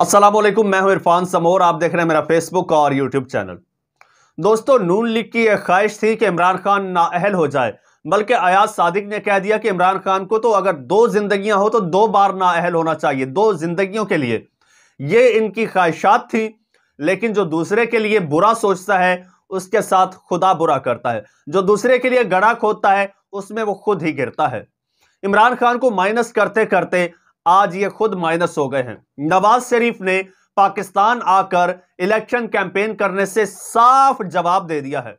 अस्सलाम वालेकुम मैं हूं इरफान समोर आप देख रहे हैं मेरा फेसबुक और यूट्यूब चैनल दोस्तों नून लीग की यह ख्वाहिश थी कि इमरान खान नाअहल हो जाए बल्कि अयाज सादिक ने कह दिया कि इमरान खान को तो अगर दो जिंदगियां हो तो दो बार नाअहल होना चाहिए दो जिंदगियों के लिए ये इनकी ख्वाहिशात थी लेकिन जो दूसरे के लिए बुरा सोचता है उसके साथ खुदा बुरा करता है जो दूसरे के लिए गड़ा खोदता है उसमें वो खुद ही गिरता है इमरान खान को माइनस करते करते आज ये खुद माइनस हो गए हैं नवाज शरीफ ने पाकिस्तान आकर इलेक्शन कैंपेन करने से साफ जवाब दे दिया है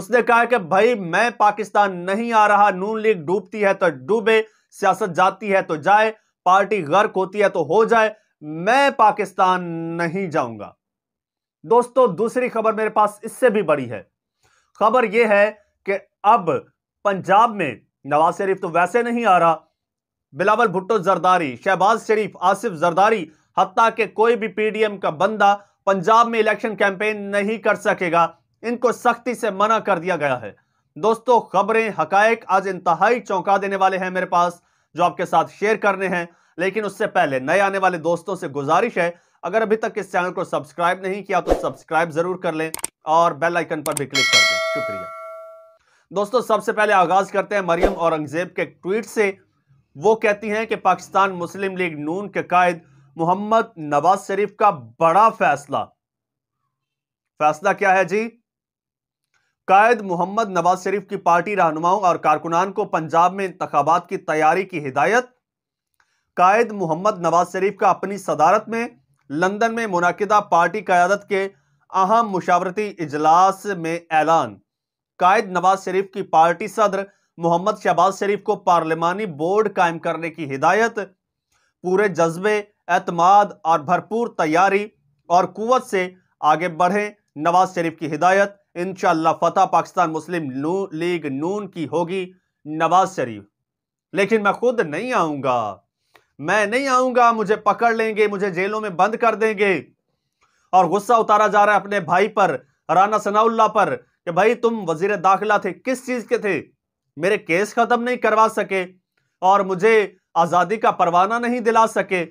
उसने कहा कि भाई मैं पाकिस्तान नहीं आ रहा नून लीग डूबती है तो डूबे सियासत जाती है तो जाए पार्टी गर्क होती है तो हो जाए मैं पाकिस्तान नहीं जाऊंगा दोस्तों दूसरी खबर मेरे पास इससे भी बड़ी है खबर यह है कि अब पंजाब में नवाज शरीफ तो वैसे नहीं आ रहा बिलावल भुट्टो जरदारी शहबाज शरीफ आसिफ जरदारी हत्या के कोई भी पीडीएम का बंदा पंजाब में इलेक्शन कैंपेन नहीं कर सकेगा इनको सख्ती से मना कर दिया गया है दोस्तों खबरें हकायक आज इंतहाई चौंका देने वाले हैं मेरे पास जो आपके साथ शेयर करने हैं लेकिन उससे पहले नए आने वाले दोस्तों से गुजारिश है अगर अभी तक इस चैनल को सब्सक्राइब नहीं किया तो सब्सक्राइब जरूर कर लें और बेल आइकन पर भी क्लिक कर दें शुक्रिया दोस्तों सबसे पहले आगाज करते हैं मरियम औरंगजेब के ट्वीट से वो कहती हैं कि पाकिस्तान मुस्लिम लीग नून के कायद मोहम्मद नवाज शरीफ का बड़ा फैसला फैसला क्या है जी कायद मोहम्मद नवाज शरीफ की पार्टी रहनुमाओं और कारकुनान को पंजाब में इंतबात की तैयारी की हिदायत कायद मोहम्मद नवाज शरीफ का अपनी सदारत में लंदन में मुनदा पार्टी क्यादत के अहम मुशावरती इजलास में ऐलान कायद नवाज शरीफ की पार्टी सदर मोहम्मद शहबाज शरीफ को पार्लियमानी बोर्ड कायम करने की हिदायत पूरे जज्बे एतमाद और भरपूर तैयारी और कुत से आगे बढ़ें नवाज शरीफ की हिदायत इन फतह पाकिस्तान मुस्लिम नू, लीग नून की होगी नवाज शरीफ लेकिन मैं खुद नहीं आऊंगा मैं नहीं आऊंगा मुझे पकड़ लेंगे मुझे जेलों में बंद कर देंगे और गुस्सा उतारा जा रहा है अपने भाई पर राना सनाउल्ला पर कि भाई तुम वजीर दाखिला थे किस चीज़ के थे मेरे केस खत्म नहीं करवा सके और मुझे आज़ादी का परवाना नहीं दिला सके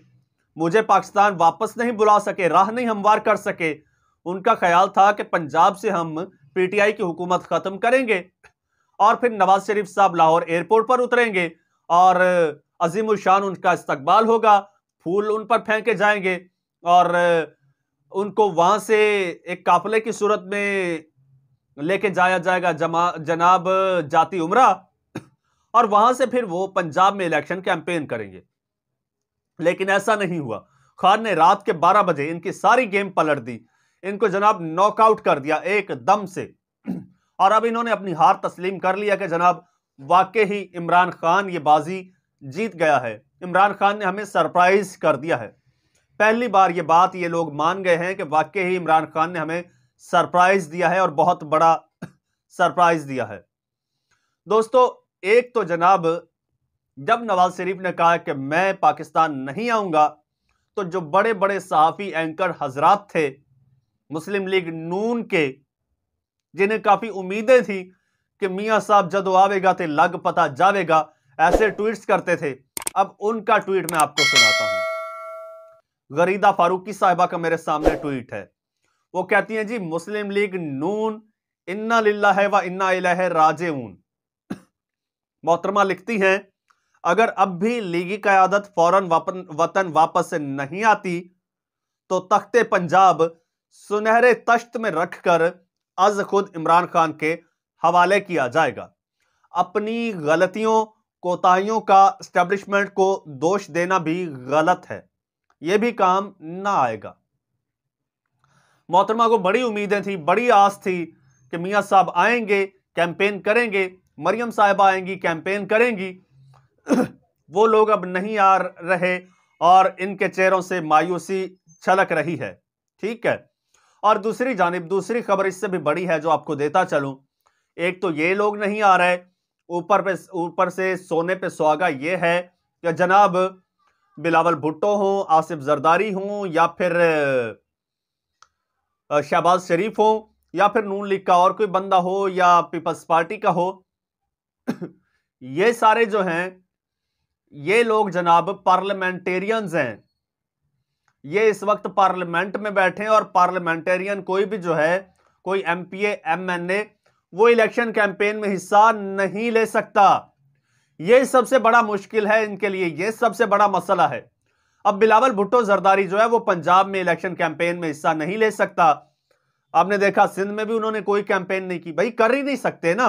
मुझे पाकिस्तान वापस नहीं बुला सके राह नहीं हमवार कर सके उनका ख्याल था कि पंजाब से हम पीटीआई की हुकूमत ख़त्म करेंगे और फिर नवाज शरीफ साहब लाहौर एयरपोर्ट पर उतरेंगे और अजीम शान उनका इस्तकबाल होगा फूल उन पर फेंके जाएंगे और उनको वहां से एक काफले की सूरत में लेके जाया जाएगा जमा जनाब जाति उमरा और वहां से फिर वो पंजाब में इलेक्शन कैंपेन करेंगे लेकिन ऐसा नहीं हुआ खान ने रात के 12 बजे इनकी सारी गेम पलट दी इनको जनाब नॉकआउट कर दिया एक दम से और अब इन्होंने अपनी हार तस्लीम कर लिया कि जनाब वाकई ही इमरान खान ये बाजी जीत गया है इमरान खान ने हमें सरप्राइज कर दिया है पहली बार ये बात ये लोग मान गए हैं कि वाकई ही इमरान खान ने हमें सरप्राइज दिया है और बहुत बड़ा सरप्राइज दिया है दोस्तों एक तो जनाब जब नवाज शरीफ ने कहा कि मैं पाकिस्तान नहीं आऊंगा तो जो बड़े बड़े सहाफ़ी एंकर हजरात थे मुस्लिम लीग नून के जिन्हें काफ़ी उम्मीदें थी कि मियाँ साहब जद आवेगा तो लग पता जावेगा ऐसे ट्वीट्स करते थे अब उनका ट्वीट मैं आपको सुनाता हूं गरीदा फारूकी साहिबा का मेरे सामने ट्वीट है वो कहती हैं जी मुस्लिम लीग नून इन्ना लिल्ला है व इन्ना इला है राजे ऊन मोहतरमा लिखती हैं अगर अब भी लीगी क्यादत फौरन वापन, वतन वापस नहीं आती तो तख्ते पंजाब सुनहरे तश्त में रखकर अज खुद इमरान खान के हवाले किया जाएगा अपनी गलतियों कोताहियों का स्टैब्लिशमेंट को दोष देना भी गलत है यह भी काम ना आएगा मोहतरमा को बड़ी उम्मीदें थी बड़ी आस थी कि मियाँ साहब आएंगे कैंपेन करेंगे मरियम साहब आएंगी कैंपेन करेंगी वो लोग अब नहीं आ रहे और इनके चेहरों से मायूसी छलक रही है ठीक है और दूसरी जानब दूसरी खबर इससे भी बड़ी है जो आपको देता चलूं एक तो ये लोग नहीं आ रहे ऊपर पे ऊपर से सोने पे सुहागा ये है कि जनाब बिलावल भुट्टो हों आसिफ जरदारी हों या फिर शहबाज शरीफ हो या फिर नून लीग का और कोई बंदा हो या पीपल्स पार्टी का हो ये सारे जो हैं ये लोग जनाब पार्लियामेंटेरियंस हैं ये इस वक्त पार्लियामेंट में बैठे हैं और पार्लियामेंटेरियन कोई भी जो है कोई एम पी एमएनए वो इलेक्शन कैंपेन में हिस्सा नहीं ले सकता ये सबसे बड़ा मुश्किल है इनके लिए ये सबसे बड़ा मसला है अब बिलावल भुट्टो जरदारी जो है वो पंजाब में इलेक्शन कैंपेन में हिस्सा नहीं ले सकता आपने देखा सिंध में भी उन्होंने कोई कैंपेन नहीं की भाई कर ही नहीं सकते ना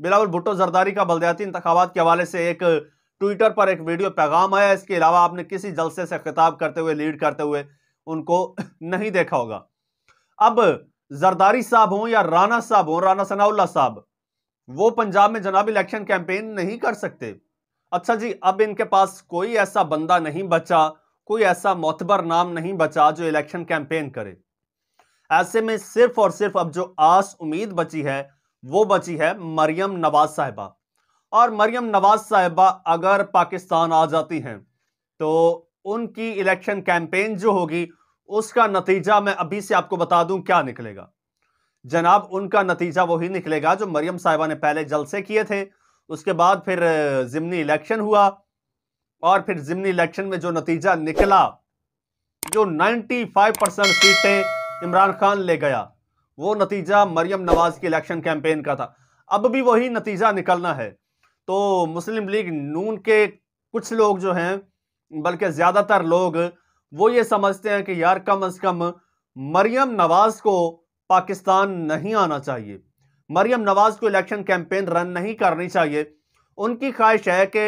बिलावल भुट्टो जरदारी का बलदयाती इंतबात के हवाले से एक ट्विटर पर एक वीडियो पैगाम आया इसके अलावा आपने किसी जलसे से खिताब करते हुए लीड करते हुए उनको नहीं देखा होगा अब जरदारी साहब हों या राना साहब हों राना सनाउल्ला साहब वो पंजाब में जनाब इलेक्शन कैंपेन नहीं कर सकते अच्छा जी अब इनके पास कोई ऐसा बंदा नहीं बचा कोई ऐसा मोतबर नाम नहीं बचा जो इलेक्शन कैंपेन करे ऐसे में सिर्फ और सिर्फ अब जो आस उम्मीद बची है वो बची है मरियम नवाज साहिबा और मरियम नवाज साहिबा अगर पाकिस्तान आ जाती हैं तो उनकी इलेक्शन कैंपेन जो होगी उसका नतीजा मैं अभी से आपको बता दूं क्या निकलेगा जनाब उनका नतीजा वही निकलेगा जो मरियम साहिबा ने पहले जलसे किए थे उसके बाद फिर ज़िमनी इलेक्शन हुआ और फिर ज़िमनी इलेक्शन में जो नतीजा निकला जो 95 परसेंट सीटें इमरान खान ले गया वो नतीजा मरियम नवाज की इलेक्शन कैंपेन का था अब भी वही नतीजा निकलना है तो मुस्लिम लीग नून के कुछ लोग जो हैं बल्कि ज़्यादातर लोग वो ये समझते हैं कि यार कम अज़ कम मरियम नवाज़ को पाकिस्तान नहीं आना चाहिए मरियम नवाज को इलेक्शन कैंपेन रन नहीं करनी चाहिए उनकी ख्वाहिश है कि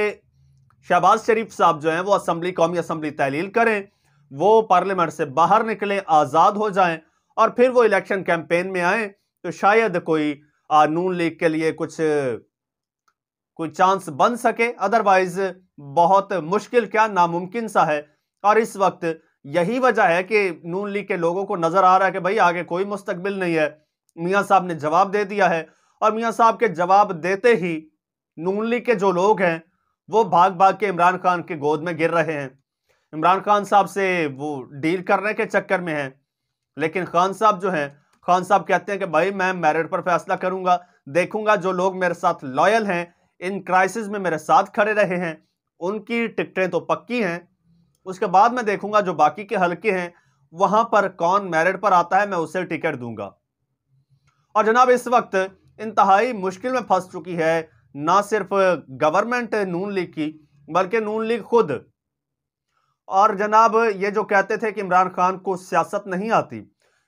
शहबाज शरीफ साहब जो हैं वो असम्बली कौमी असम्बली तहलील करें वो पार्लियामेंट से बाहर निकलें आज़ाद हो जाएं और फिर वो इलेक्शन कैंपेन में आए तो शायद कोई नून लीग के लिए कुछ कोई चांस बन सके अदरवाइज बहुत मुश्किल क्या नामुमकिन सा है और इस वक्त यही वजह है कि नून लीग के लोगों को नज़र आ रहा है कि भाई आगे कोई मुस्तबिल नहीं है मियाँ साहब ने जवाब दे दिया है और मियाँ साहब के जवाब देते ही नून लीग के जो लोग हैं वो भाग भाग के इमरान खान के गोद में गिर रहे हैं इमरान खान साहब से वो डील करने के चक्कर में हैं लेकिन खान साहब जो हैं खान साहब कहते हैं कि भाई मैं मेरिट पर फैसला करूंगा देखूंगा जो लोग मेरे साथ लॉयल हैं इन क्राइसिस में मेरे साथ खड़े रहे हैं उनकी टिकटें तो पक्की हैं उसके बाद मैं देखूंगा जो बाकी के हल्के हैं वहां पर कौन मेरिट पर आता है मैं उसे टिकट दूंगा और जनाब इस वक्त इंतहाई मुश्किल में फंस चुकी है ना सिर्फ गवर्नमेंट नून लीग की बल्कि नून लीग खुद और जनाब ये जो कहते थे कि इमरान खान को सियासत नहीं आती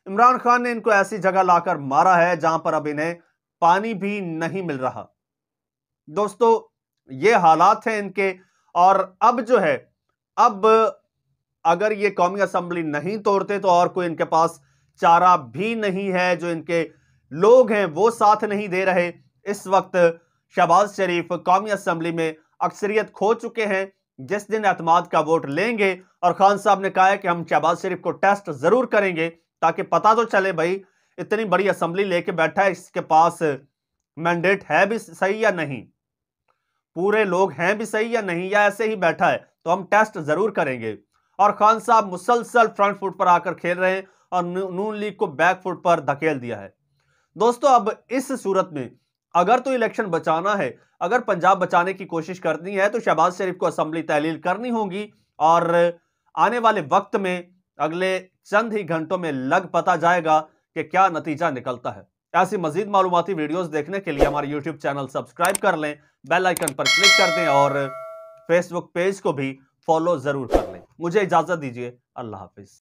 इमरान खान ने इनको ऐसी जगह लाकर मारा है जहां पर अब इन्हें पानी भी नहीं मिल रहा दोस्तों ये हालात हैं इनके और अब जो है अब अगर ये कौमी असम्बली नहीं तोड़ते तो और कोई इनके पास चारा भी नहीं है जो इनके लोग हैं वो साथ नहीं दे रहे इस वक्त शहबाज शरीफ कौमी असम्बली में अक्सरियत खो चुके हैं जिस दिन एतमाद का वोट लेंगे और खान साहब ने कहा है कि हम शहबाज शरीफ को टेस्ट ज़रूर करेंगे ताकि पता तो चले भाई इतनी बड़ी असम्बली लेके बैठा है इसके पास मैंडेट है भी सही या नहीं पूरे लोग हैं भी सही या नहीं या ऐसे ही बैठा है तो हम टेस्ट ज़रूर करेंगे और खान साहब मुसलसल फ्रंट फुट पर आकर खेल रहे हैं और नून लीग को बैक फुट पर धकेल दिया है दोस्तों अब इस सूरत में अगर तो इलेक्शन बचाना है अगर पंजाब बचाने की कोशिश करनी है तो शहबाज शरीफ को असम्बली तहलील करनी होगी और आने वाले वक्त में अगले चंद ही घंटों में लग पता जाएगा कि क्या नतीजा निकलता है ऐसी मजीद मालूमती वीडियोस देखने के लिए हमारे यूट्यूब चैनल सब्सक्राइब कर लें बेल आइकन पर क्लिक कर दें और फेसबुक पेज को भी फॉलो ज़रूर कर लें मुझे इजाज़त दीजिए अल्लाह हाफिज़